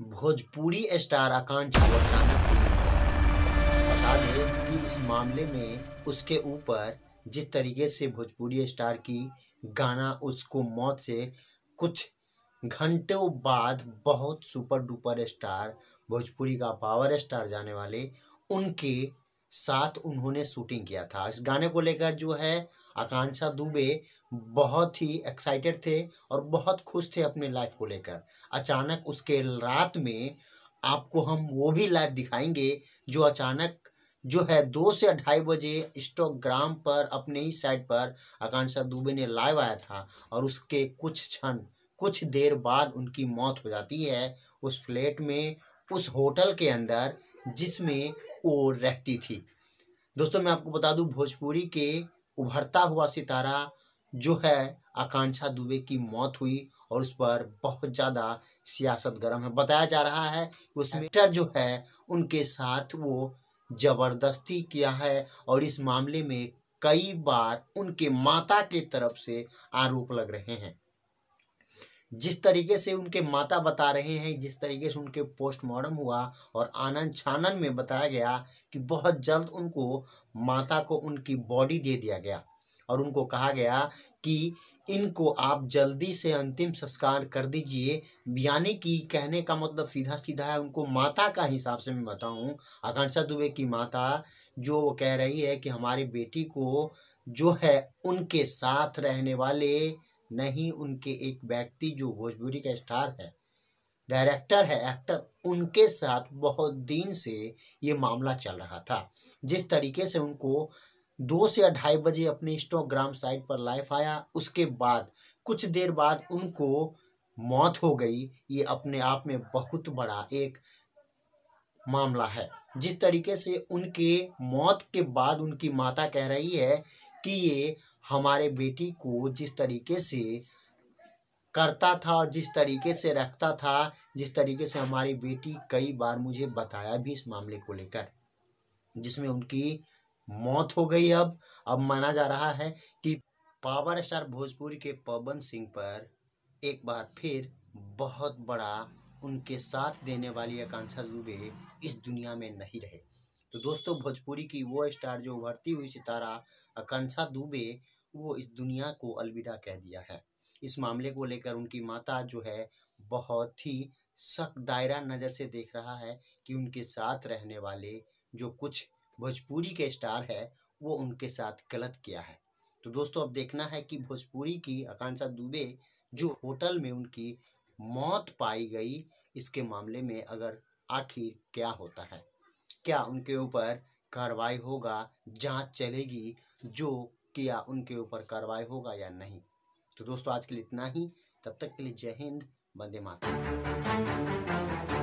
Bhojpuri star आकांक्षा अचानक बता दें कि इस मामले में उसके ऊपर जिस तरीके से भोजपुरी स्टार की गाना उसको मौत से कुछ घंटों बाद बहुत सुपर डुपर स्टार भोजपुरी का पावर स्टार जाने वाले उनके साथ उन्होंने शूटिंग किया था इस गाने को लेकर जो है आकांक्षा दुबे बहुत ही एक्साइटेड थे और बहुत खुश थे अपने लाइफ को लेकर अचानक उसके रात में आपको हम वो भी लाइव दिखाएंगे जो अचानक जो है दो से ढाई बजे इंस्टोग्राम पर अपने ही साइट पर आकांक्षा दुबे ने लाइव आया था और उसके कुछ क्षण कुछ देर बाद उनकी मौत हो जाती है उस फ्लैट में उस होटल के अंदर जिसमें को रहती थी दोस्तों मैं आपको बता दूं भोजपुरी के उभरता हुआ सितारा जो है आकांक्षा दुबे की मौत हुई और उस पर बहुत ज़्यादा सियासत गर्म है बताया जा रहा है उसमें एक्टर जो है उनके साथ वो जबरदस्ती किया है और इस मामले में कई बार उनके माता के तरफ से आरोप लग रहे हैं जिस तरीके से उनके माता बता रहे हैं जिस तरीके से उनके पोस्टमार्टम हुआ और आनंद छानन में बताया गया कि बहुत जल्द उनको माता को उनकी बॉडी दे दिया गया और उनको कहा गया कि इनको आप जल्दी से अंतिम संस्कार कर दीजिए यानी कि कहने का मतलब सीधा सीधा है उनको माता का हिसाब से मैं बताऊं आकांक्षा दुबे की माता जो वो कह रही है कि हमारी बेटी को जो है उनके साथ रहने वाले नहीं उनके एक व्यक्ति जो भोजपुरी का स्टार है डायरेक्टर है एक्टर उनके साथ बहुत दिन से ये मामला चल रहा था जिस तरीके से उनको दो से ढाई बजे अपने इंस्टोग्राम साइट पर लाइव आया उसके बाद कुछ देर बाद उनको मौत हो गई ये अपने आप में बहुत बड़ा एक मामला है जिस तरीके से उनके मौत के बाद उनकी माता कह रही है कि ये हमारे बेटी को जिस तरीके से करता था और जिस तरीके से रखता था जिस तरीके से हमारी बेटी कई बार मुझे बताया भी इस मामले को लेकर जिसमें उनकी मौत हो गई अब अब माना जा रहा है कि पावर स्टार भोजपुरी के पवन सिंह पर एक बार फिर बहुत बड़ा उनके साथ देने वाली आकांक्षा जुबे इस दुनिया में नहीं रहे तो दोस्तों भोजपुरी की वो स्टार जो उभरती हुई सितारा आकांक्षा दुबे वो इस दुनिया को अलविदा कह दिया है इस मामले को लेकर उनकी माता जो है बहुत ही सख्त दायरा नज़र से देख रहा है कि उनके साथ रहने वाले जो कुछ भोजपुरी के स्टार है वो उनके साथ गलत किया है तो दोस्तों अब देखना है कि भोजपुरी की आकांक्षा दुबे जो होटल में उनकी मौत पाई गई इसके मामले में अगर आखिर क्या होता है क्या उनके ऊपर कार्रवाई होगा जांच चलेगी जो किया उनके ऊपर कार्रवाई होगा या नहीं तो दोस्तों आज के लिए इतना ही तब तक के लिए जय हिंद वंदे मातरम